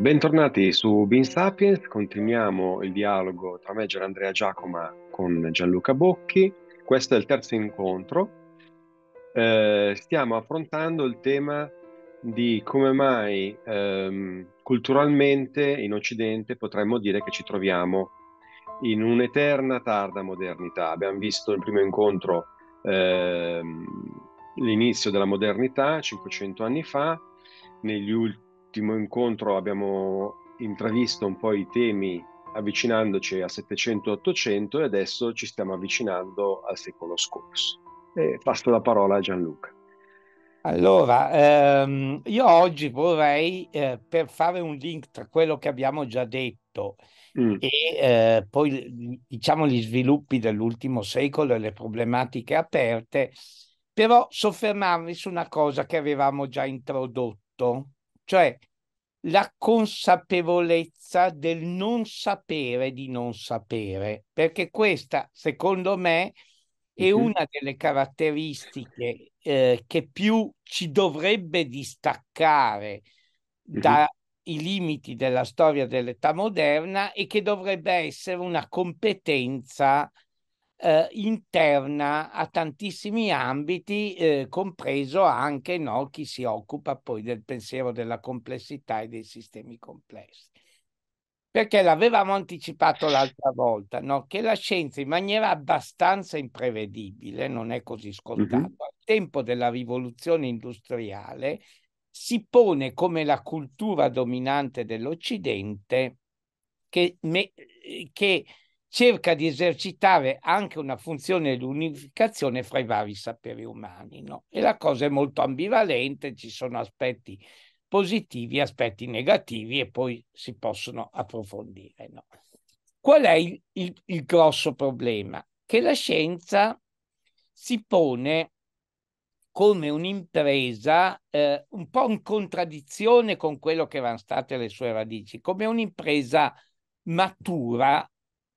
Bentornati su Bean Sapiens, continuiamo il dialogo tra me e Andrea Giacoma con Gianluca Bocchi. Questo è il terzo incontro. Eh, stiamo affrontando il tema di come mai ehm, culturalmente in Occidente potremmo dire che ci troviamo in un'eterna tarda modernità. Abbiamo visto nel primo incontro ehm, l'inizio della modernità, 500 anni fa, negli ultimi ultimo incontro abbiamo intravisto un po' i temi avvicinandoci a 700-800 e adesso ci stiamo avvicinando al secolo scorso. E passo la parola a Gianluca. Allora, ehm, io oggi vorrei, eh, per fare un link tra quello che abbiamo già detto mm. e eh, poi diciamo gli sviluppi dell'ultimo secolo e le problematiche aperte, però soffermarmi su una cosa che avevamo già introdotto, cioè la consapevolezza del non sapere di non sapere, perché questa, secondo me, è mhm. una delle caratteristiche eh, che più ci dovrebbe distaccare mhm. dai limiti della storia dell'età moderna e che dovrebbe essere una competenza eh, interna a tantissimi ambiti, eh, compreso anche no, chi si occupa poi del pensiero della complessità e dei sistemi complessi. Perché l'avevamo anticipato l'altra volta, no, che la scienza in maniera abbastanza imprevedibile, non è così scontato, mm-hmm. al tempo della rivoluzione industriale si pone come la cultura dominante dell'Occidente che, me, eh, che cerca di esercitare anche una funzione di unificazione fra i vari saperi umani. No? E la cosa è molto ambivalente, ci sono aspetti positivi, aspetti negativi e poi si possono approfondire. No? Qual è il, il, il grosso problema? Che la scienza si pone come un'impresa eh, un po' in contraddizione con quello che erano state le sue radici, come un'impresa matura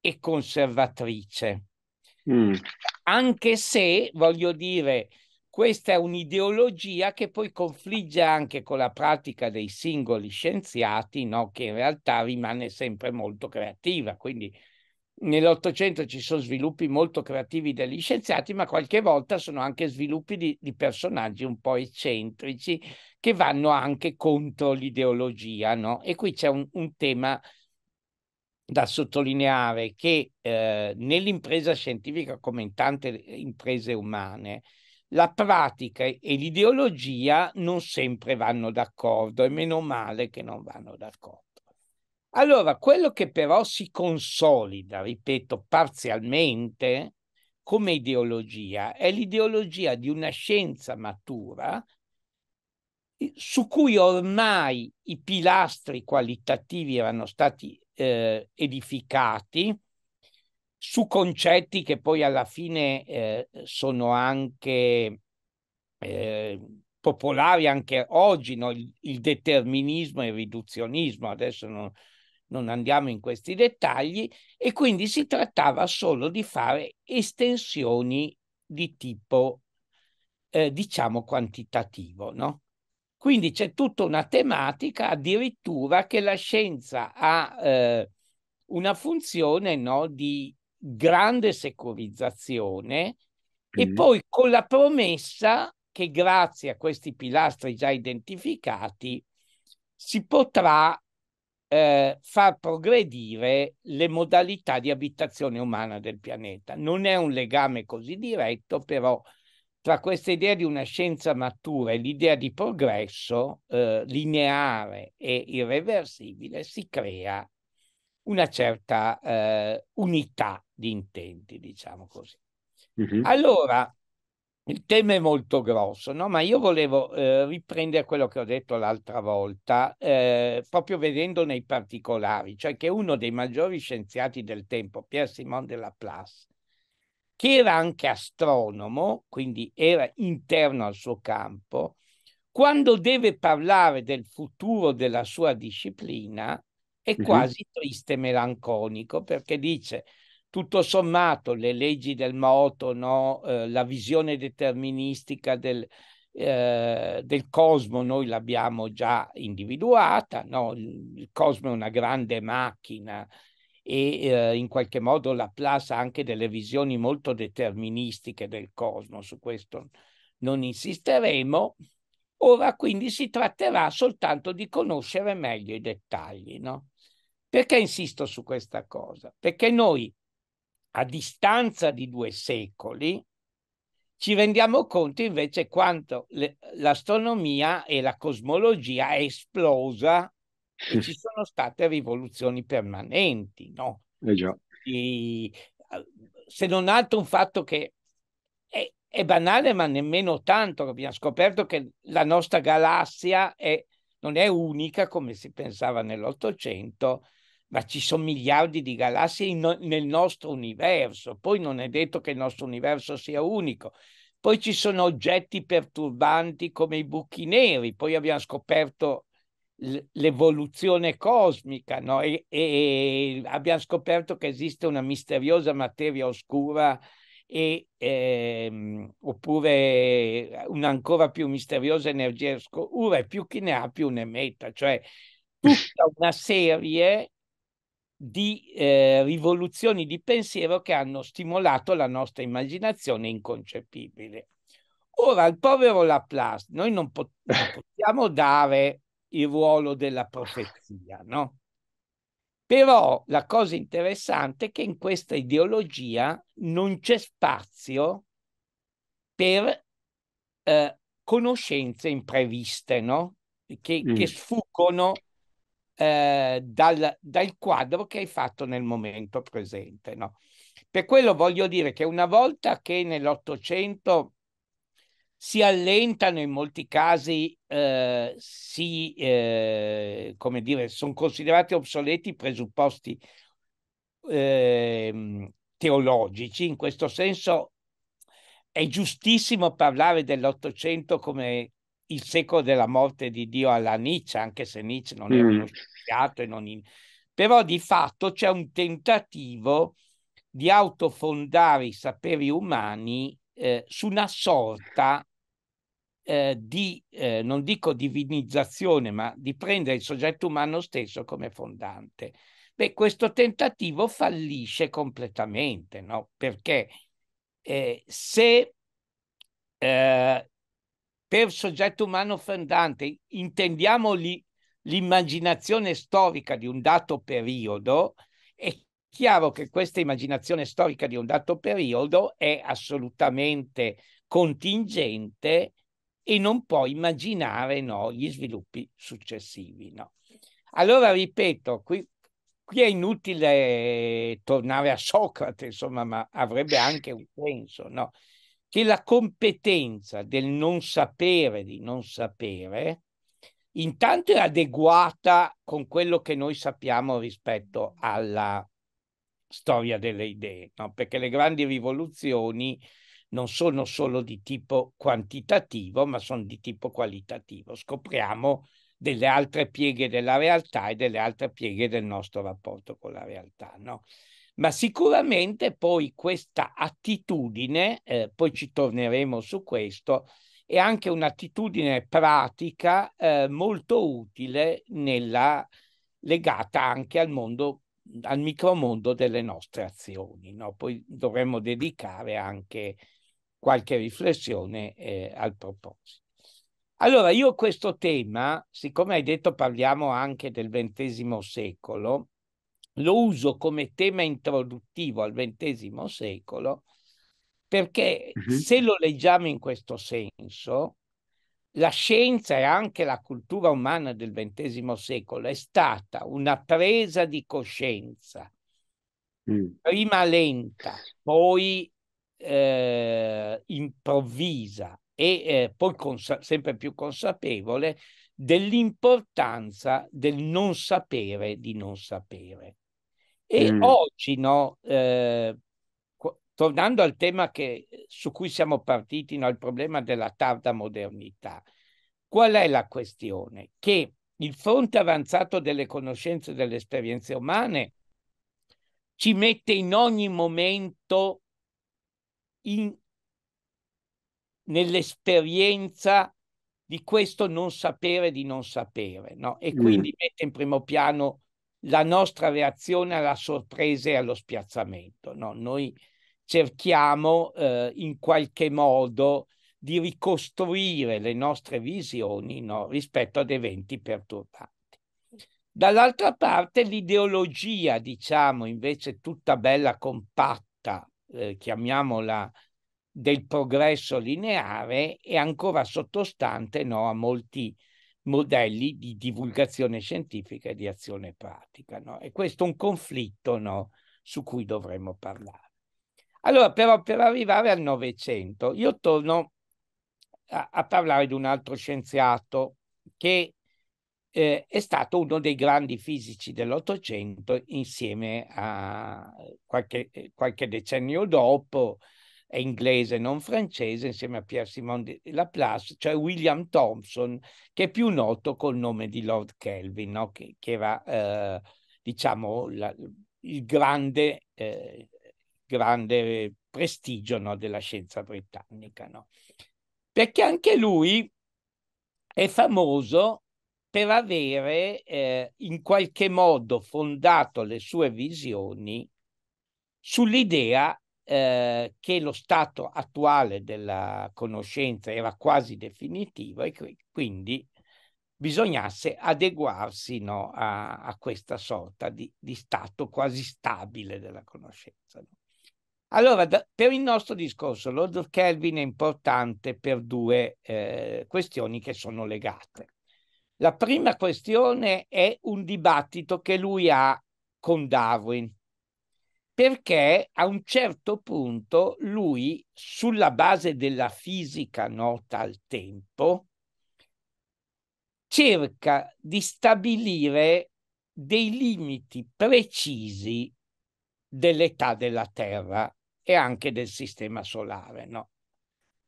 e conservatrice. Mm. Anche se, voglio dire, questa è un'ideologia che poi confligge anche con la pratica dei singoli scienziati, no? che in realtà rimane sempre molto creativa. Quindi nell'Ottocento ci sono sviluppi molto creativi degli scienziati, ma qualche volta sono anche sviluppi di, di personaggi un po' eccentrici che vanno anche contro l'ideologia. No? E qui c'è un, un tema da sottolineare che eh, nell'impresa scientifica, come in tante imprese umane, la pratica e l'ideologia non sempre vanno d'accordo e meno male che non vanno d'accordo. Allora, quello che però si consolida, ripeto, parzialmente come ideologia è l'ideologia di una scienza matura su cui ormai i pilastri qualitativi erano stati eh, edificati su concetti che poi alla fine eh, sono anche eh, popolari anche oggi, no? il, il, determinismo e il riduzionismo, adesso non, non andiamo in questi dettagli, e quindi si trattava solo di fare estensioni di tipo, eh, diciamo, quantitativo, no? Quindi c'è tutta una tematica addirittura che la scienza ha eh, una funzione no, di grande securizzazione mm. e poi con la promessa che grazie a questi pilastri già identificati si potrà eh, far progredire le modalità di abitazione umana del pianeta. Non è un legame così diretto, però tra questa idea di una scienza matura e l'idea di progresso eh, lineare e irreversibile si crea una certa eh, unità di intenti, diciamo così. Mm-hmm. Allora, il tema è molto grosso, no? ma io volevo eh, riprendere quello che ho detto l'altra volta, eh, proprio vedendo nei particolari, cioè che uno dei maggiori scienziati del tempo, Pierre Simon de Laplace, che era anche astronomo, quindi era interno al suo campo, quando deve parlare del futuro della sua disciplina è mhm. quasi triste e melanconico perché dice tutto sommato le leggi del moto, no? eh, la visione deterministica del, eh, del, cosmo noi l'abbiamo già individuata, no? il cosmo è una grande macchina e eh, in qualche modo Laplace ha anche delle visioni molto deterministiche del cosmo, su questo non insisteremo. Ora quindi si tratterà soltanto di conoscere meglio i dettagli, no? Perché insisto su questa cosa? Perché noi, a distanza di due secoli, ci rendiamo conto invece quanto l'astronomia e la cosmologia è esplosa ci sono state rivoluzioni permanenti, no? Eh e, eh, se non altro un fatto che è, è, banale, ma nemmeno tanto, abbiamo scoperto che la nostra galassia è, non è unica come si pensava nell'Ottocento, ma ci sono miliardi di galassie in, nel nostro universo. Poi non è detto che il nostro universo sia unico. Poi ci sono oggetti perturbanti come i buchi neri, poi abbiamo scoperto l'evoluzione cosmica no? e, e, abbiamo scoperto che esiste una misteriosa materia oscura e, eh, oppure un'ancora più misteriosa energia oscura e più chi ne ha più ne metta, cioè tutta una serie di eh, rivoluzioni di pensiero che hanno stimolato la nostra immaginazione inconcepibile. Ora, il povero Laplace, noi non, pot- non possiamo dare il ruolo della profezia, no? Però la cosa interessante è che in questa ideologia non c'è spazio per eh, conoscenze impreviste, no? Che, mm. che sfuggono eh, dal, dal, quadro che hai fatto nel momento presente, no? Per quello voglio dire che una volta che nell'Ottocento si allentano in molti casi, eh, si, eh, come dire, sono considerati obsoleti i presupposti eh, teologici. In questo senso è giustissimo parlare dell'Ottocento come il secolo della morte di Dio alla Nietzsche, anche se Nietzsche non è mm. uno scienziato e non... In... Però di fatto c'è un tentativo di autofondare i saperi umani eh, su una sorta eh, di, eh, non dico divinizzazione, ma di prendere il soggetto umano stesso come fondante. Beh, questo tentativo fallisce completamente, no? Perché eh, se eh, per soggetto umano fondante intendiamo lì l'immaginazione storica di un dato periodo, è chiaro che questa immaginazione storica di un dato periodo è assolutamente contingente e non può immaginare no, gli sviluppi successivi. No? Allora, ripeto, qui, qui, è inutile tornare a Socrate, insomma, ma avrebbe anche un senso, no? che la competenza del non sapere di non sapere intanto è adeguata con quello che noi sappiamo rispetto alla storia delle idee, no? perché le grandi rivoluzioni non sono solo di tipo quantitativo, ma sono di tipo qualitativo. Scopriamo delle altre pieghe della realtà e delle altre pieghe del nostro rapporto con la realtà. No? Ma sicuramente poi questa attitudine, eh, poi ci torneremo su questo, è anche un'attitudine pratica eh, molto utile nella, legata anche al mondo al micromondo delle nostre azioni. No? Poi dovremmo dedicare anche qualche riflessione eh, al proposito. Allora, io questo tema, siccome hai detto parliamo anche del XX secolo, lo uso come tema introduttivo al XX secolo perché uh-huh. se lo leggiamo in questo senso, la scienza e anche la cultura umana del XX secolo è stata una presa di coscienza, mm. prima lenta, poi eh, improvvisa e eh, poi consa- sempre più consapevole dell'importanza del non sapere di non sapere. E mm. oggi, no, eh, tornando al tema che, su cui siamo partiti, no, il problema della tarda modernità, qual è la questione? Che il fronte avanzato delle conoscenze e delle esperienze umane ci mette in ogni momento in, nell'esperienza di questo non sapere di non sapere, no? E mm. quindi mm. mette in primo piano la nostra reazione alla sorpresa e allo spiazzamento, no? Noi cerchiamo eh, in qualche modo di ricostruire le nostre visioni no? rispetto ad eventi perturbanti. Dall'altra parte l'ideologia, diciamo, invece tutta bella compatta eh, chiamiamola, del progresso lineare è ancora sottostante no, a molti modelli di divulgazione scientifica e di azione pratica. No? E questo è un conflitto no, su cui dovremmo parlare. Allora, però, per arrivare al Novecento, io torno a, a parlare di un altro scienziato che eh, è stato uno dei grandi fisici dell'Ottocento insieme a qualche, eh, qualche decennio dopo, è inglese non francese, insieme a Pierre Simon de Laplace, cioè William Thompson, che è più noto col nome di Lord Kelvin, no? che, che, era eh, diciamo la, il grande, eh, grande prestigio no? della scienza britannica. No? Perché anche lui è famoso per avere eh, in qualche modo fondato le sue visioni sull'idea eh, che lo stato attuale della conoscenza era quasi definitivo e quindi bisognasse adeguarsi no, a, a, questa sorta di, di, stato quasi stabile della conoscenza. No? Allora, da, per il nostro discorso, Lord Kelvin è importante per due eh, questioni che sono legate. La prima questione è un dibattito che lui ha con Darwin, perché a un certo punto lui, sulla base della fisica nota al tempo, cerca di stabilire dei limiti precisi dell'età della Terra e anche del sistema solare, no?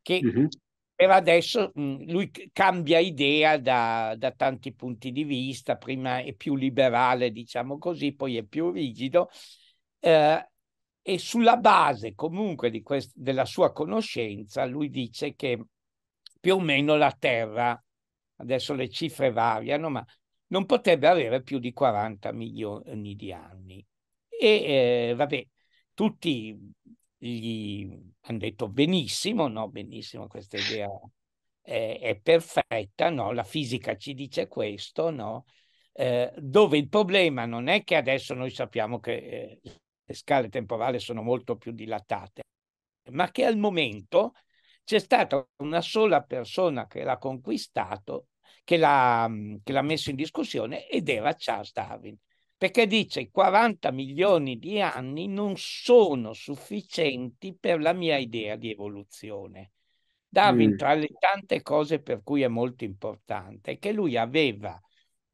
che uh-huh. Però adesso lui cambia idea da, da, tanti punti di vista, prima è più liberale, diciamo così, poi è più rigido. Eh, e sulla base comunque quest- della sua conoscenza, lui dice che più o meno la Terra, adesso le cifre variano, ma non potrebbe avere più di 40 milioni di anni. E eh, vabbè, tutti gli hanno detto benissimo, no, benissimo, questa idea è, è perfetta, no, la fisica ci dice questo, no, eh, dove il problema non è che adesso noi sappiamo che eh, le scale temporali sono molto più dilatate, ma che al momento c'è stata una sola persona che l'ha conquistato, che l'ha, che l'ha messo in discussione ed era Charles Darwin perché dice 40 milioni di anni non sono sufficienti per la mia idea di evoluzione. Darwin, mm. tra le tante cose per cui è molto importante, è che lui aveva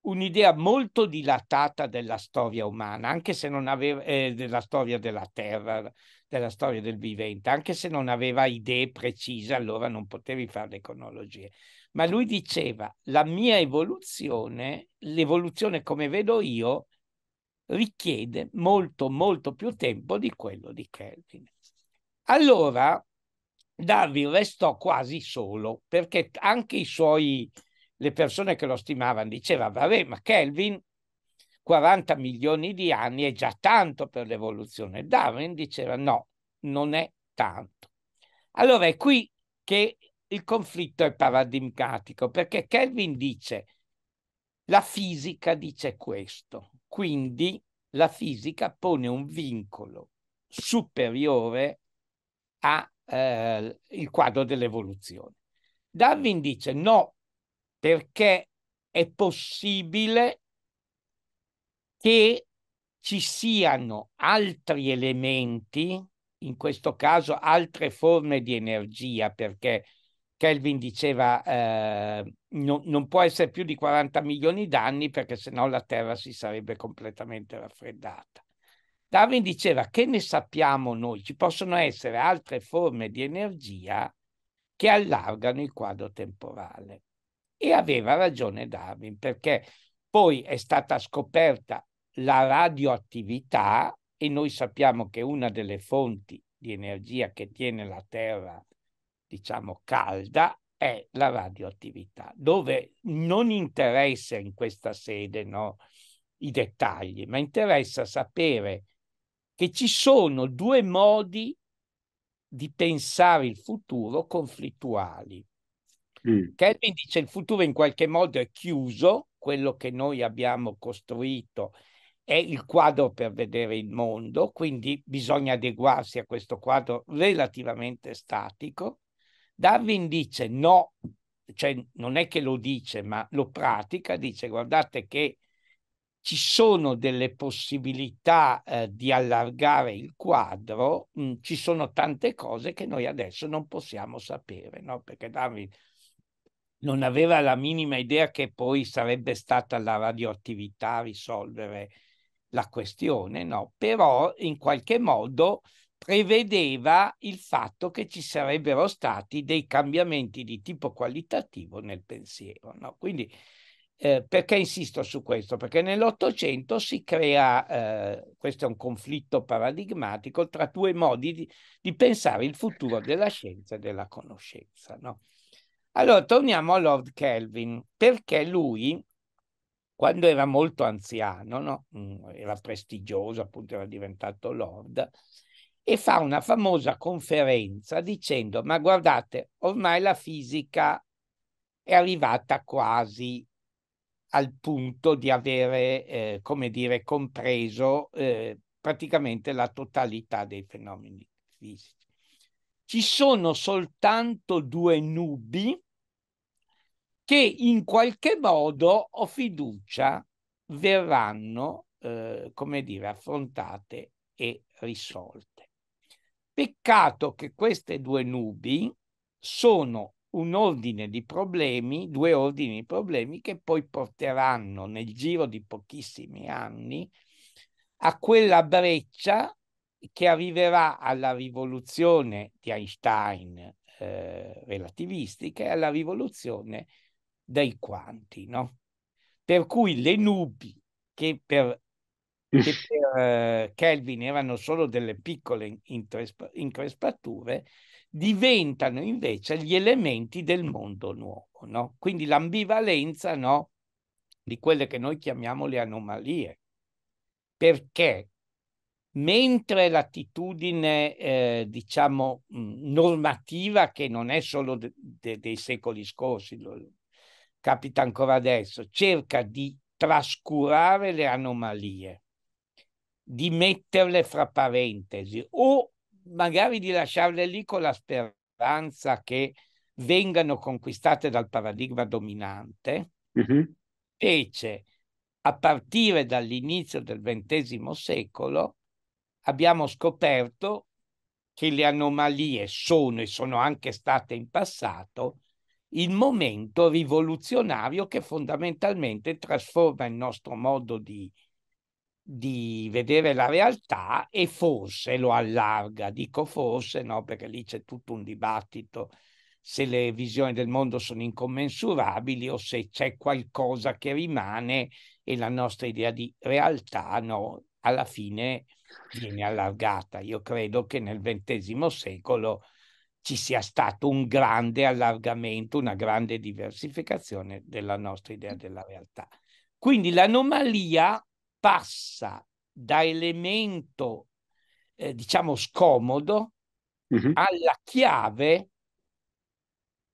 un'idea molto dilatata della storia umana, anche se non aveva eh, della storia della terra, della storia del vivente, anche se non aveva idee precise, allora non potevi fare le cronologie. Ma lui diceva: la mia evoluzione, l'evoluzione come vedo io, richiede molto molto più tempo di quello di Kelvin. Allora Darwin restò quasi solo perché anche i suoi, le persone che lo stimavano dicevano vabbè ma Kelvin 40 milioni di anni è già tanto per l'evoluzione. Darwin diceva no, non è tanto. Allora è qui che il conflitto è paradigmatico perché Kelvin dice la fisica dice questo, quindi la fisica pone un vincolo superiore al eh, quadro dell'evoluzione. Darwin mm. dice no, perché è possibile che ci siano altri elementi, in questo caso altre forme di energia, perché Kelvin diceva eh, non, non può essere più di 40 milioni d'anni perché sennò la Terra si sarebbe completamente raffreddata. Darwin diceva che ne sappiamo noi, ci possono essere altre forme di energia che allargano il quadro temporale. E aveva ragione Darwin perché poi è stata scoperta la radioattività e noi sappiamo che una delle fonti di energia che tiene la Terra diciamo, calda è la radioattività, dove non interessa in questa sede no, i dettagli, ma interessa sapere che ci sono due modi di pensare il futuro conflittuali. Mm. Kelvin dice il futuro in qualche modo è chiuso, quello che noi abbiamo costruito è il quadro per vedere il mondo, quindi bisogna adeguarsi a questo quadro relativamente statico. Darwin dice no, cioè non è che lo dice, ma lo pratica, dice guardate che ci sono delle possibilità eh, di allargare il quadro, mh, mm, ci sono tante cose che noi adesso non possiamo sapere, no? perché Darwin non aveva la minima idea che poi sarebbe stata la radioattività a risolvere la questione, no? però in qualche modo prevedeva il fatto che ci sarebbero stati dei cambiamenti di tipo qualitativo nel pensiero. No? Quindi, eh, perché insisto su questo? Perché nell'Ottocento si crea, eh, questo è un conflitto paradigmatico, tra due modi di, di pensare il futuro della scienza e della conoscenza. No? Allora, torniamo a Lord Kelvin, perché lui, quando era molto anziano, no? Mm, era prestigioso, appunto era diventato Lord, e fa una famosa conferenza dicendo ma guardate, ormai la fisica è arrivata quasi al punto di avere, eh, come dire, compreso eh, praticamente la totalità dei fenomeni fisici. Ci sono soltanto due nubi che in qualche modo ho fiducia verranno, eh, come dire, affrontate e risolte. Peccato che queste due nubi sono un ordine di problemi, due ordini di problemi che poi porteranno nel giro di pochissimi anni a quella breccia che arriverà alla rivoluzione di Einstein eh, relativistica e alla rivoluzione dei quanti, no? Per cui le nubi che per che per eh, Kelvin erano solo delle piccole increspature, diventano invece gli elementi del mondo nuovo, no? Quindi l'ambivalenza, no? Di quelle che noi chiamiamo le anomalie. Perché mentre l'attitudine, eh, diciamo, mm, normativa, che non è solo de- de- dei secoli scorsi, lo, capita ancora adesso, cerca di trascurare le anomalie di metterle fra parentesi o magari di lasciarle lì con la speranza che vengano conquistate dal paradigma dominante, uh-huh. Mm-hmm. invece a partire dall'inizio del XX secolo abbiamo scoperto che le anomalie sono e sono anche state in passato il momento rivoluzionario che fondamentalmente trasforma il nostro modo di, di vedere la realtà e forse lo allarga. Dico forse, no, perché lì c'è tutto un dibattito se le visioni del mondo sono incommensurabili o se c'è qualcosa che rimane e la nostra idea di realtà no, alla fine viene allargata. Io credo che nel XX secolo ci sia stato un grande allargamento, una grande diversificazione della nostra idea della realtà. Quindi l'anomalia passa da elemento, eh, diciamo, scomodo uh-huh. alla chiave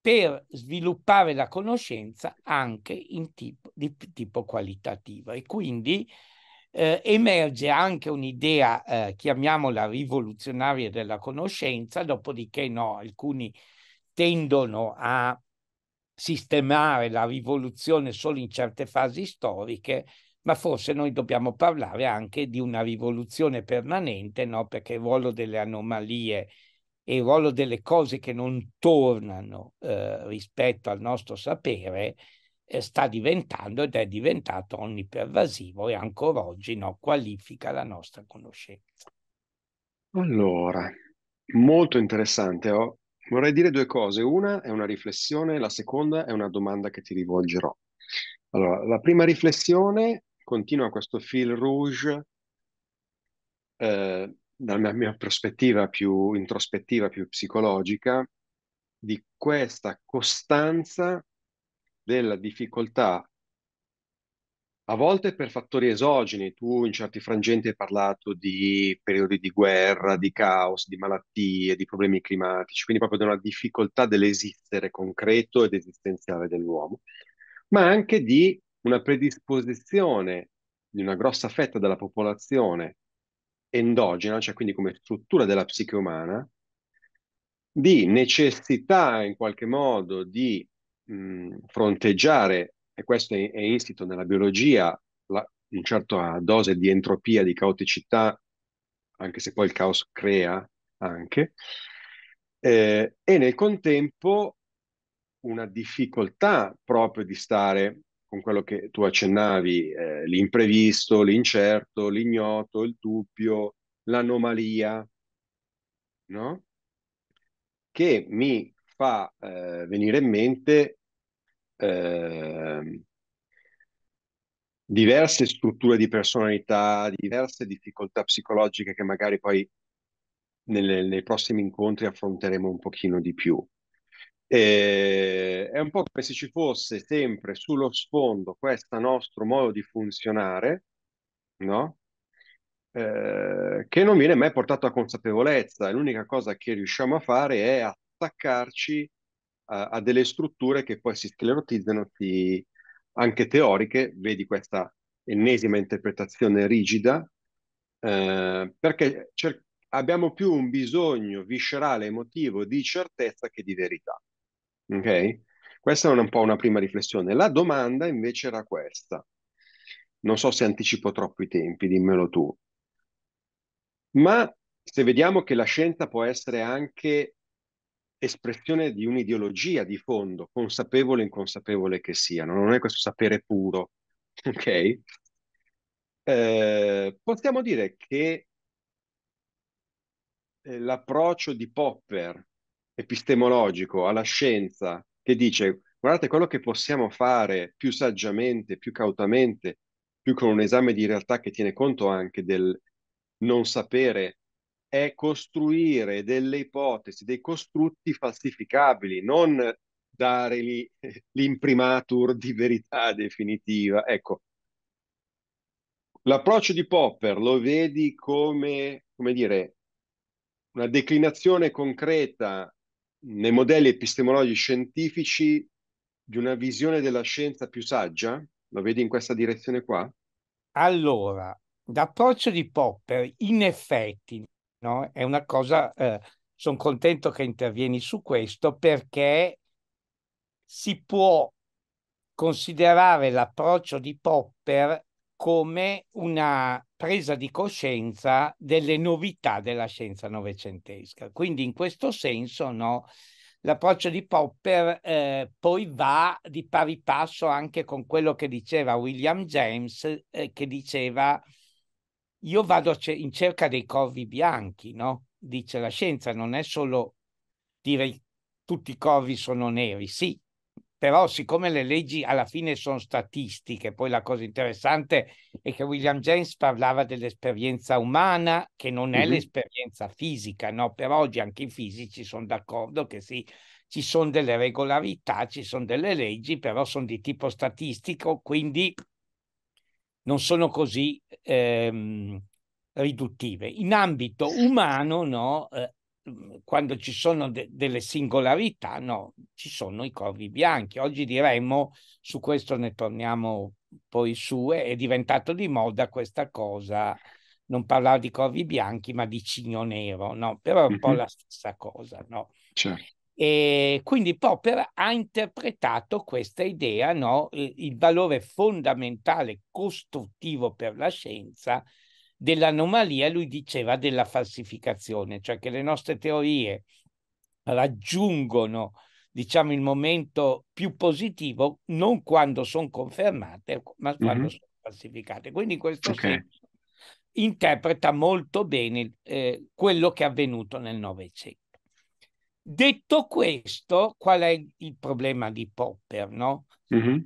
per sviluppare la conoscenza anche in tipo, di tipo qualitativo. E quindi eh, emerge anche un'idea, eh, chiamiamola rivoluzionaria della conoscenza, dopodiché no, alcuni tendono a sistemare la rivoluzione solo in certe fasi storiche, ma forse noi dobbiamo parlare anche di una rivoluzione permanente, no? perché il ruolo delle anomalie e il ruolo delle cose che non tornano eh, rispetto al nostro sapere eh, sta diventando ed è diventato onnipervasivo e ancora oggi no, qualifica la nostra conoscenza. Allora, molto interessante. Oh. Vorrei dire due cose. Una è una riflessione, la seconda è una domanda che ti rivolgerò. Allora, la prima riflessione continua questo fil rouge eh, dalla mia prospettiva più introspettiva, più psicologica, di questa costanza della difficoltà, a volte per fattori esogeni, tu in certi frangenti hai parlato di periodi di guerra, di caos, di malattie, di problemi climatici, quindi proprio di una difficoltà dell'esistere concreto ed esistenziale dell'uomo, ma anche di una predisposizione di una grossa fetta della popolazione endogena, cioè quindi come struttura della psiche umana, di necessità in qualche modo di mh, fronteggiare, e questo è, è insito nella biologia, la, una certa dose di entropia, di caoticità, anche se poi il caos crea anche, eh, e nel contempo una difficoltà proprio di stare con quello che tu accennavi, eh, l'imprevisto, l'incerto, l'ignoto, il dubbio, l'anomalia, no? Che mi fa eh, venire in mente eh, diverse strutture di personalità, diverse difficoltà psicologiche che magari poi nelle, nei prossimi incontri affronteremo un pochino di più. E eh, è un po' come se ci fosse sempre sullo sfondo questo nostro modo di funzionare, no? Eh, che non viene mai portato a consapevolezza. L'unica cosa che riusciamo a fare è attaccarci a, a delle strutture che poi si sclerotizzano, si, anche teoriche, vedi questa ennesima interpretazione rigida, eh, perché cer- abbiamo più un bisogno viscerale, emotivo di certezza che di verità. Ok? Questa è un po' una prima riflessione. La domanda invece era questa. Non so se anticipo troppo i tempi, dimmelo tu. Ma se vediamo che la scienza può essere anche espressione di un'ideologia di fondo, consapevole o inconsapevole che siano, non è questo sapere puro, ok? Eh, possiamo dire che eh, l'approccio di Popper epistemologico, alla scienza, che dice guardate quello che possiamo fare più saggiamente, più cautamente, più con un esame di realtà che tiene conto anche del non sapere, è costruire delle ipotesi, dei costrutti falsificabili, non dare l'imprimatur di verità definitiva. Ecco, l'approccio di Popper lo vedi come, come dire, una declinazione concreta nei modelli epistemologici scientifici di una visione della scienza più saggia? Lo vedi in questa direzione qua? Allora, l'approccio di Popper in effetti no, è una cosa, eh, sono contento che intervieni su questo perché si può considerare l'approccio di Popper come una presa di coscienza delle novità della scienza novecentesca. Quindi in questo senso no, l'approccio di Popper eh, poi va di pari passo anche con quello che diceva William James, eh, che diceva io vado in cerca dei corvi bianchi, no? Dice la scienza, non è solo dire tutti i corvi sono neri, sì, però siccome le leggi alla fine sono statistiche, poi la cosa interessante è che William James parlava dell'esperienza umana, che non è mm-hmm. l'esperienza fisica, no? Per oggi anche i fisici sono d'accordo che sì, ci sono delle regolarità, ci sono delle leggi, però sono di tipo statistico, quindi non sono così ehm, riduttive. In ambito umano, no, eh, Mhmm, quando ci sono de- delle singolarità, no, ci sono i corvi bianchi. Oggi diremmo, su questo ne torniamo poi su, è diventato di moda questa cosa, non parlare di corvi bianchi ma di cigno nero, no? però è un po' la stessa cosa. No? Certo. E quindi Popper ha interpretato questa idea, no? il valore fondamentale costruttivo per la scienza dell'anomalia, lui diceva della falsificazione, cioè che le nostre teorie raggiungono diciamo il momento più positivo non quando sono confermate ma quando mm-hmm. sono falsificate quindi questo okay. senso interpreta molto bene eh, quello che è avvenuto nel novecento detto questo qual è il problema di Popper no? Mm-hmm.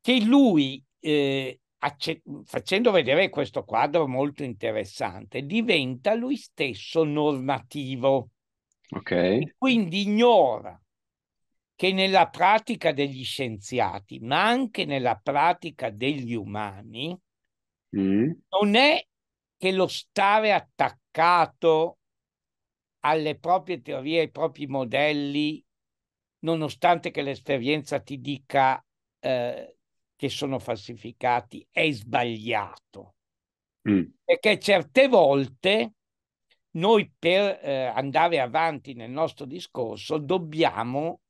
che lui eh, acce- facendo vedere questo quadro molto interessante, diventa lui stesso normativo. Okay. quindi ignora che nella pratica degli scienziati, ma anche nella pratica degli umani, mm. non è che lo stare attaccato alle proprie teorie, ai propri modelli, nonostante che l'esperienza ti dica eh, che sono falsificati è sbagliato. Mm. Perché certe volte noi per eh, andare avanti nel nostro discorso dobbiamo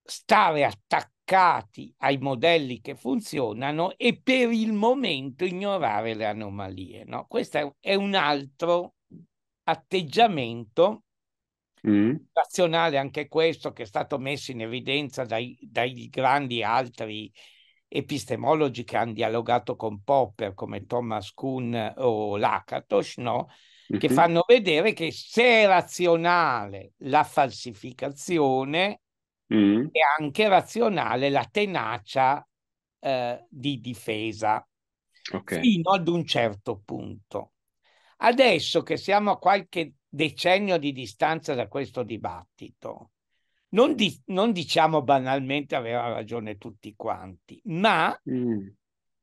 stare attaccati ai modelli che funzionano e per il momento ignorare le anomalie. No? Questo è un altro atteggiamento mm. razionale, anche questo che è stato messo in evidenza dai, dai grandi altri epistemologi che hanno dialogato con Popper come Thomas Kuhn eh, o Lakatos, no? che uh-huh. fanno vedere che se è razionale la falsificazione, uh-huh. è anche razionale la tenacia eh, di difesa, okay. fino ad un certo punto. Adesso che siamo a qualche decennio di distanza da questo dibattito, non, di, non diciamo banalmente aveva ragione tutti quanti, ma mm.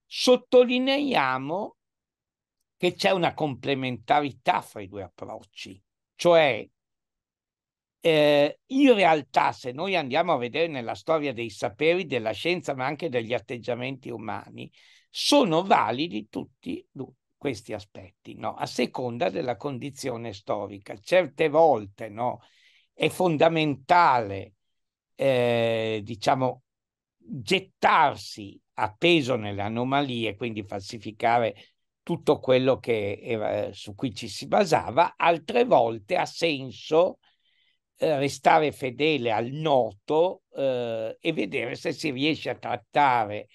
sottolineiamo che c'è una complementarità fra i due approcci, cioè eh, in realtà se noi andiamo a vedere nella storia dei saperi, della scienza, ma anche degli atteggiamenti umani, sono validi tutti questi aspetti, no? a seconda della condizione storica. Certe volte no? è fondamentale, eh, diciamo, gettarsi a peso nelle anomalie, quindi falsificare tutto quello che era, su cui ci si basava, altre volte ha senso eh, restare fedele al noto eh, e vedere se si riesce a trattare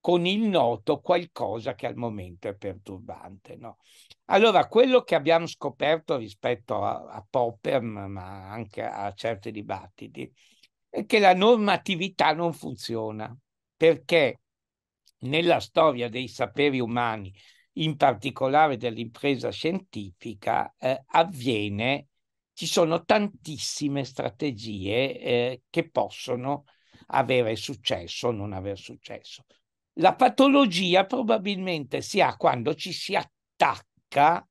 con il noto qualcosa che al momento è perturbante. No? Allora, quello che abbiamo scoperto rispetto a, a Popper, ma anche a certi dibattiti, è che la normatività non funziona, perché nella storia dei saperi umani, in particolare dell'impresa scientifica, eh, avviene, ci sono tantissime strategie eh, che possono avere successo o non aver successo. La patologia probabilmente si ha quando ci si attacca tocca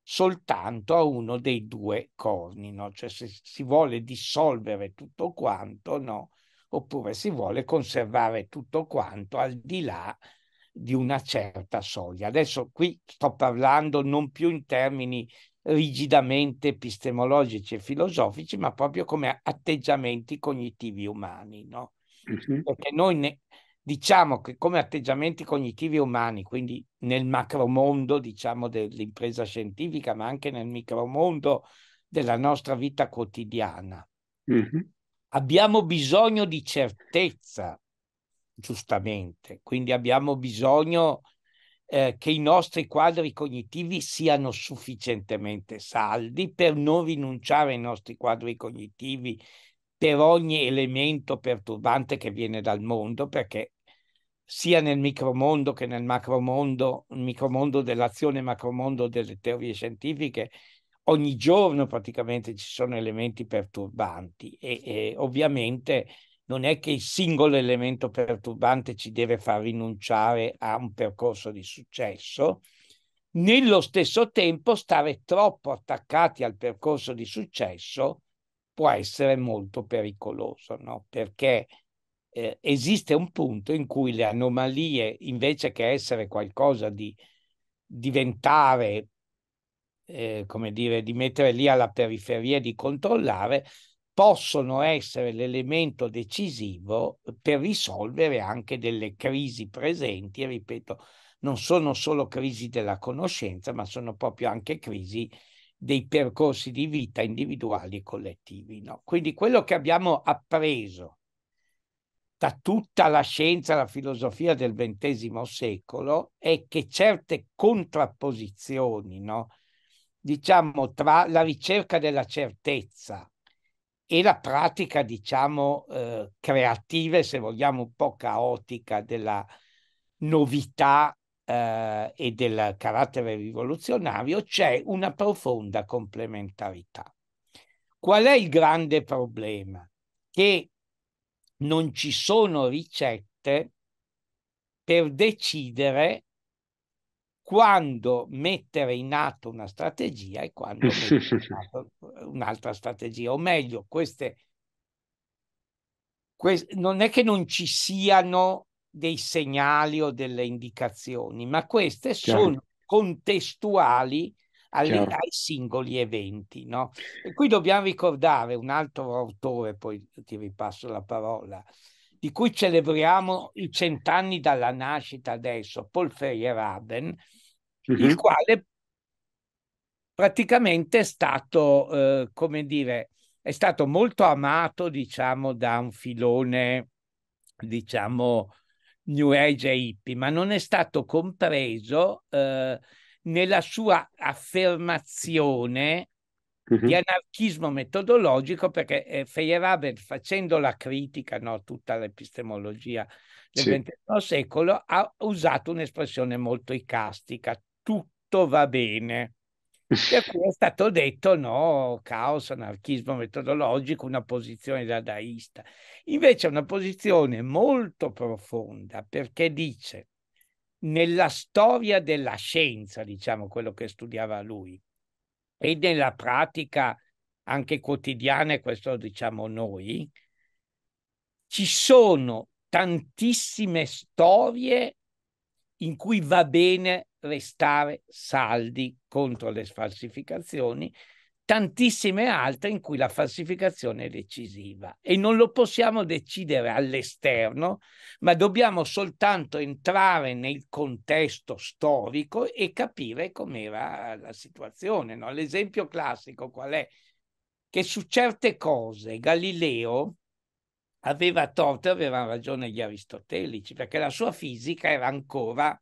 soltanto a uno dei due corni, no? cioè se si vuole dissolvere tutto quanto, no? oppure si vuole conservare tutto quanto al di là di una certa soglia. Adesso qui sto parlando non più in termini rigidamente epistemologici e filosofici, ma proprio come atteggiamenti cognitivi umani, no? Perché noi ne, diciamo che come atteggiamenti cognitivi umani, quindi nel macromondo diciamo, dell'impresa scientifica, ma anche nel micromondo della nostra vita quotidiana, mm-hmm. abbiamo bisogno di certezza, giustamente, quindi abbiamo bisogno eh, che i nostri quadri cognitivi siano sufficientemente saldi per non rinunciare ai nostri quadri cognitivi per ogni elemento perturbante che viene dal mondo, perché sia nel micromondo che nel macromondo, micromondo dell'azione, macromondo delle teorie scientifiche, ogni giorno praticamente ci sono elementi perturbanti e, e ovviamente non è che il singolo elemento perturbante ci deve far rinunciare a un percorso di successo, nello stesso tempo stare troppo attaccati al percorso di successo può essere molto pericoloso, no? perché eh, esiste un punto in cui le anomalie, invece che essere qualcosa di diventare, eh, come dire, di mettere lì alla periferia e di controllare, possono essere l'elemento decisivo per risolvere anche delle crisi presenti, e ripeto, non sono solo crisi della conoscenza, ma sono proprio anche crisi dei percorsi di vita individuali e collettivi. No? Quindi quello che abbiamo appreso da tutta la scienza, la filosofia del XX secolo è che certe contrapposizioni, no? diciamo, tra la ricerca della certezza e la pratica, diciamo, eh, creativa e se vogliamo un po' caotica della novità eh, e del carattere rivoluzionario, c'è una profonda complementarità. Qual è il grande problema? Che non ci sono ricette per decidere quando mettere in atto una strategia e quando mettere in atto un'altra strategia. O meglio, queste, queste, non è che non ci siano dei segnali o delle indicazioni, ma queste Chiaro. sono contestuali alle, ai singoli eventi. No? E qui dobbiamo ricordare un altro autore, poi ti ripasso la parola, di cui celebriamo i cent'anni dalla nascita adesso, Paul Feyerabend, mm-hmm. il quale praticamente è stato, eh, come dire, è stato molto amato, diciamo, da un filone, diciamo, New Age e hippie, ma non è stato compreso eh, nella sua affermazione uh-huh. di mhm. anarchismo metodologico, perché eh, Feyerabend, facendo la critica a no, tutta l'epistemologia del sì. XX secolo, ha usato un'espressione molto icastica, tutto va bene. Per cui è stato detto no, caos, anarchismo metodologico, una posizione dadaista. Invece è una posizione molto profonda perché dice nella storia della scienza, diciamo quello che studiava lui, e nella pratica anche quotidiana, e questo diciamo noi, ci sono tantissime storie in cui va bene restare saldi contro le falsificazioni tantissime altre in cui la falsificazione è decisiva e non lo possiamo decidere all'esterno, ma dobbiamo soltanto entrare nel contesto storico e capire com'era la situazione. No? L'esempio classico qual è? Che su certe cose Galileo aveva torto, e avevano ragione gli aristotelici, perché la sua fisica era ancora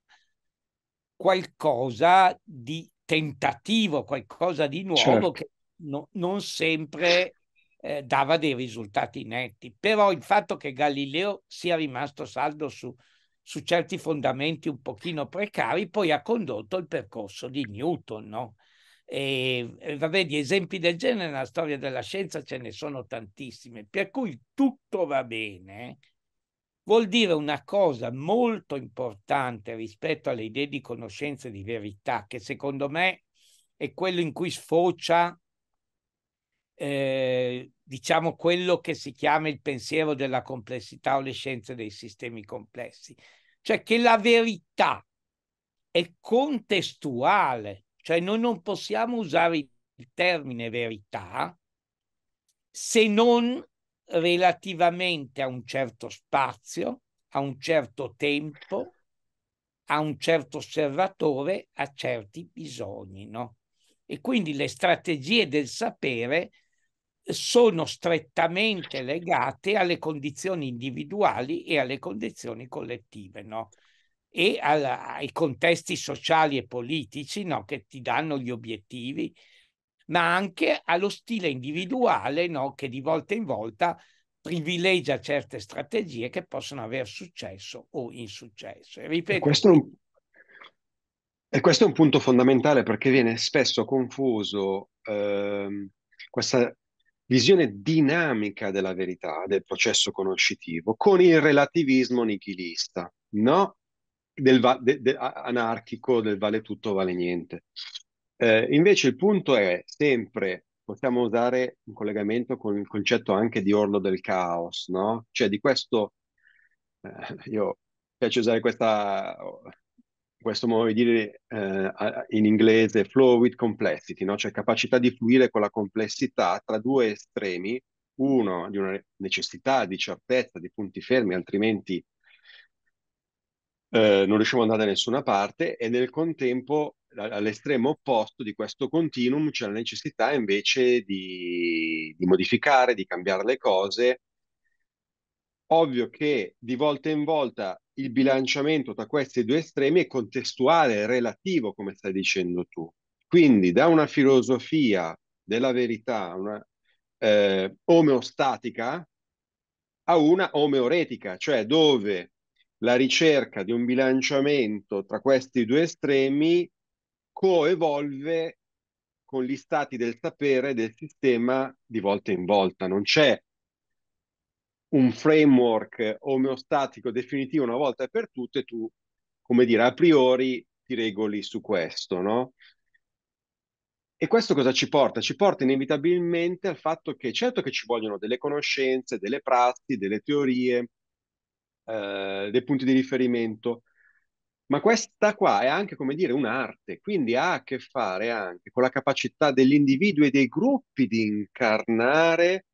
qualcosa di tentativo, qualcosa di nuovo certo. che no, non sempre eh, dava dei risultati netti, però il fatto che Galileo sia rimasto saldo su, su certi fondamenti un pochino precari poi ha condotto il percorso di Newton, no? E, e eh, vabbè, di esempi del genere nella storia della scienza ce ne sono tantissime, per cui tutto va bene vuol dire una cosa molto importante rispetto alle idee di conoscenza e di verità, che secondo me è quello in cui sfocia eh, diciamo quello che si chiama il pensiero della complessità o le scienze dei sistemi complessi, cioè che la verità è contestuale, cioè noi non possiamo usare il termine verità se non relativamente a un certo spazio, a un certo tempo, a un certo osservatore, a certi bisogni, no? E quindi le strategie del sapere sono strettamente legate alle condizioni individuali e alle condizioni collettive, no? E alla, ai contesti sociali e politici, no? Che ti danno gli obiettivi, ma anche allo stile individuale, no? Che di volta in volta privilegia certe strategie che possono aver successo o insuccesso. E ripeto, e questo, è un, e questo è un punto fondamentale perché viene spesso confuso ehm, questa visione dinamica della verità, del processo conoscitivo, con il relativismo nichilista, no? Del va- de- de- anarchico, del vale tutto, vale niente. Eh, invece il punto è sempre, possiamo usare un collegamento con il concetto anche di orlo del caos, no? Cioè di questo, eh, io piace usare questa questo modo di dire eh, in inglese flow with complexity, no? cioè capacità di fluire con la complessità tra due estremi, uno di una necessità di certezza, di punti fermi, altrimenti eh, non riusciamo ad andare da nessuna parte, e nel contempo all'estremo opposto di questo continuum c'è la necessità invece di, di modificare, di cambiare le cose Ovvio che di volta in volta il bilanciamento tra questi due estremi è contestuale, è relativo, come stai dicendo tu. Quindi da una filosofia della verità una, eh, omeostatica a una omeoretica, cioè dove la ricerca di un bilanciamento tra questi due estremi coevolve con gli stati del sapere del sistema di volta in volta. Non c'è un framework omeostatico definitivo una volta per tutte, tu, come dire, a priori ti regoli su questo, no? E questo cosa ci porta? Ci porta inevitabilmente al fatto che certo che ci vogliono delle conoscenze, delle prassi, delle teorie, eh, dei punti di riferimento, ma questa qua è anche, come dire, un'arte, quindi ha a che fare anche con la capacità dell'individuo e dei gruppi di incarnare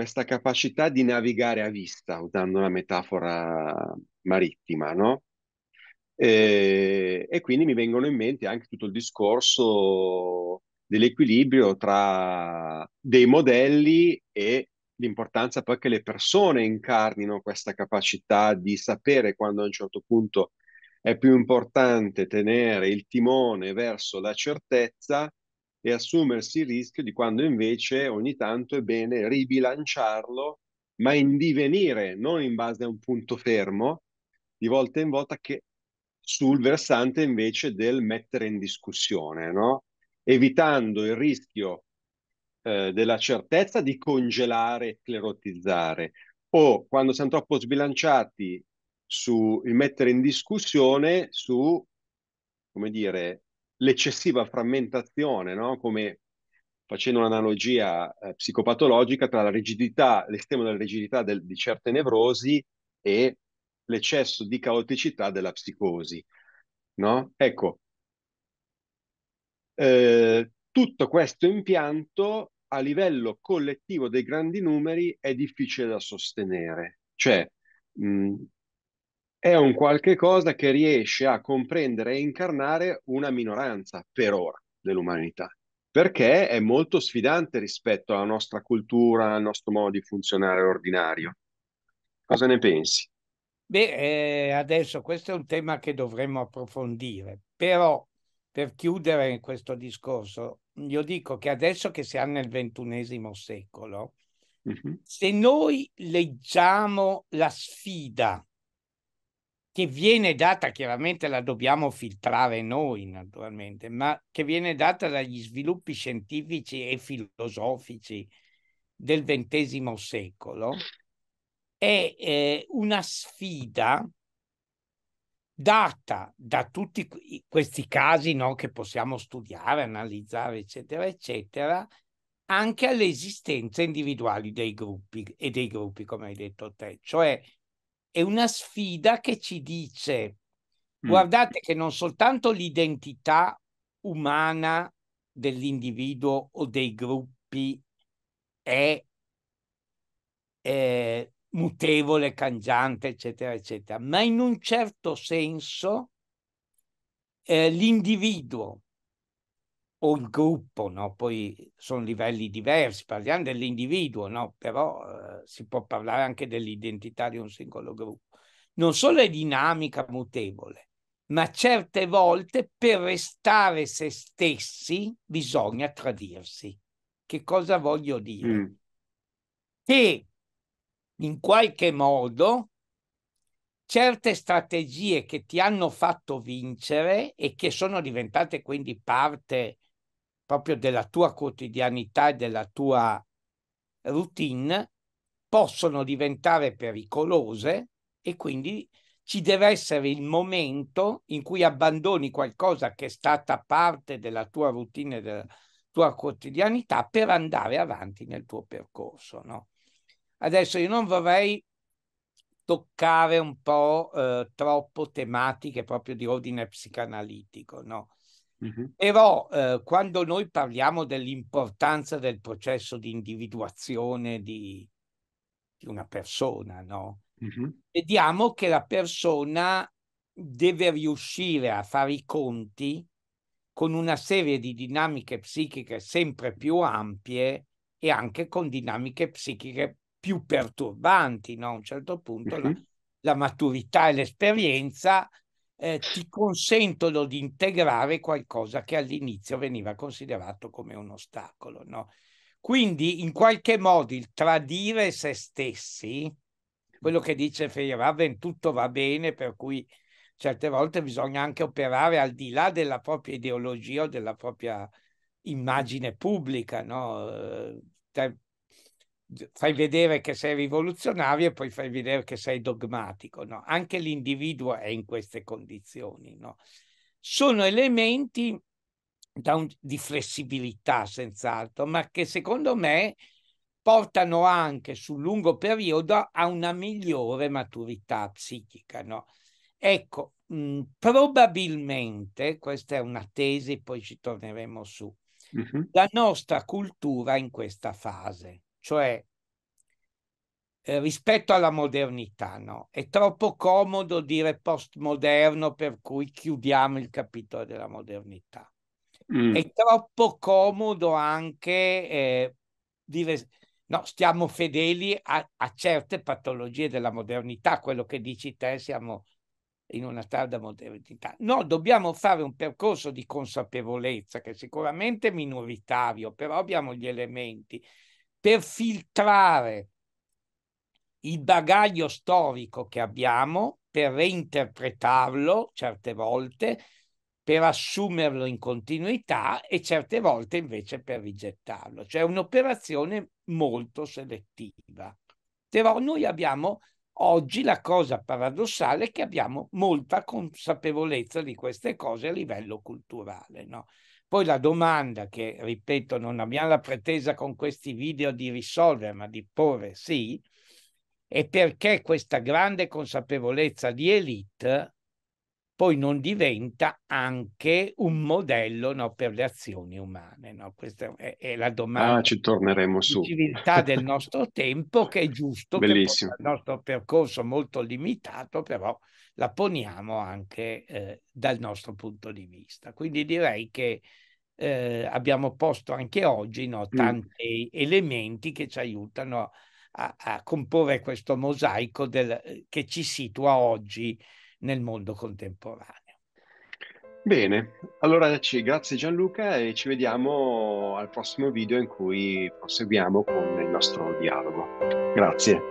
questa capacità di navigare a vista, usando una metafora marittima, no? E, e, quindi mi vengono in mente anche tutto il discorso dell'equilibrio tra dei modelli e l'importanza poi che le persone incarnino questa capacità di sapere quando a un certo punto è più importante tenere il timone verso la certezza e assumersi il rischio di quando invece ogni tanto è bene ribilanciarlo, ma in divenire, non in base a un punto fermo, di volta in volta che sul versante invece del mettere in discussione, no? evitando il rischio eh, della certezza di congelare e clerotizzare o quando siamo troppo sbilanciati sul mettere in discussione su come dire l'eccessiva frammentazione, no? come facendo un'analogia eh, psicopatologica tra la rigidità, l'estremo della rigidità del, di certe nevrosi e l'eccesso di caoticità della psicosi. No? Ecco, eh, tutto questo impianto a livello collettivo dei grandi numeri è difficile da sostenere. Cioè, mh, è un qualche cosa che riesce a comprendere e incarnare una minoranza, per ora, dell'umanità, perché è molto sfidante rispetto alla nostra cultura, al nostro modo di funzionare ordinario. Cosa ne pensi? Beh, eh, adesso questo è un tema che dovremmo approfondire, però per chiudere questo discorso, io dico che adesso che siamo nel ventunesimo secolo, uh-huh. se noi leggiamo la sfida che viene data, chiaramente la dobbiamo filtrare noi naturalmente, ma che viene data dagli sviluppi scientifici e filosofici del XX secolo, è eh, una sfida data da tutti questi casi no, che possiamo studiare, analizzare, eccetera, eccetera, anche alle esistenze individuali dei gruppi e dei gruppi, come hai detto te. Cioè, è una sfida che ci dice, mm. guardate che non soltanto l'identità umana dell'individuo o dei gruppi è, è mutevole, cangiante, eccetera, eccetera, ma in un certo senso eh, l'individuo o il gruppo, no? poi sono livelli diversi, parliamo dell'individuo, no? però eh, si può parlare anche dell'identità di un singolo gruppo. Non solo è dinamica mutevole, ma certe volte per restare se stessi bisogna tradirsi. Che cosa voglio dire? Mm. Che in qualche modo certe strategie che ti hanno fatto vincere e che sono diventate quindi parte proprio della tua quotidianità e della tua routine possono diventare pericolose e quindi ci deve essere il momento in cui abbandoni qualcosa che è stata parte della tua routine, della tua quotidianità per andare avanti nel tuo percorso. No? Adesso io non vorrei toccare un po' eh, troppo tematiche proprio di ordine psicanalitico, no? Uh-huh. Però eh, quando noi parliamo dell'importanza del processo di individuazione di, di una persona, no? Uh-huh. Vediamo che la persona deve riuscire a fare i conti con una serie di dinamiche psichiche sempre più ampie e anche con dinamiche psichiche più perturbanti. No? A un certo punto uh-huh. la, la, maturità e l'esperienza eh, ti consentono di integrare qualcosa che all'inizio veniva considerato come un ostacolo. No? Quindi, in qualche modo, il tradire se stessi, quello che dice Feyerabend, tutto va bene, per cui certe volte bisogna anche operare al di là della propria ideologia o della propria immagine pubblica. No? Eh, fai vedere che sei rivoluzionario e poi fai vedere che sei dogmatico. No? Anche l'individuo è in queste condizioni. No? Sono elementi un, di flessibilità, senz'altro, ma che secondo me portano anche sul lungo periodo a una migliore maturità psichica. No? Ecco, mh, probabilmente, questa è una tesi, poi ci torneremo su, mm-hmm. la nostra cultura in questa fase cioè eh, rispetto alla modernità, no? È troppo comodo dire postmoderno per cui chiudiamo il capitolo della modernità. Mm. È troppo comodo anche eh, dire no, stiamo fedeli a, a, certe patologie della modernità, quello che dici te, siamo in una tarda modernità. No, dobbiamo fare un percorso di consapevolezza che è sicuramente è minoritario, però abbiamo gli elementi per filtrare il bagaglio storico che abbiamo, per reinterpretarlo certe volte, per assumerlo in continuità e certe volte invece per rigettarlo. Cioè un'operazione molto selettiva. Però noi abbiamo oggi la cosa paradossale è che abbiamo molta consapevolezza di queste cose a livello culturale. No? Poi la domanda che, ripeto, non abbiamo la pretesa con questi video di risolvere, ma di porre sì, è perché questa grande consapevolezza di elite poi non diventa anche un modello no, per le azioni umane? No? Questa è, è, la domanda. Ah, ci torneremo su. civiltà del nostro tempo che è giusto Bellissimo. che il nostro percorso molto limitato, però la poniamo anche eh, dal nostro punto di vista. Quindi direi che eh, abbiamo posto anche oggi no, mm. tanti mm. elementi che ci aiutano a, a comporre questo mosaico del, eh, che ci situa oggi nel mondo contemporaneo. Bene, allora grazie Gianluca e ci vediamo al prossimo video in cui proseguiamo con il nostro dialogo. Grazie.